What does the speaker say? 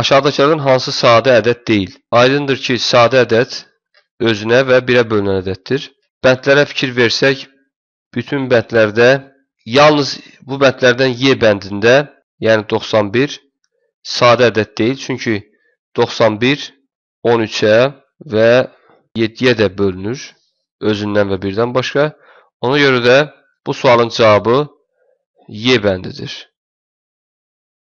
Aşağıdakılardan hansı sadə ədəd deyil? Aydındır ki, sadə ədəd özünə və birə bölünən ədəddir. Bəndlərə fikir versək, bütün bəndlərdə yalnız bu bəndlərdən Y bəndində, yəni 91 sadə ədəd deyil. Çünki 91 13-ə və 7-yə də bölünür özündən və birdən başqa. Ona görə də bu sualın cavabı Y bəndidir.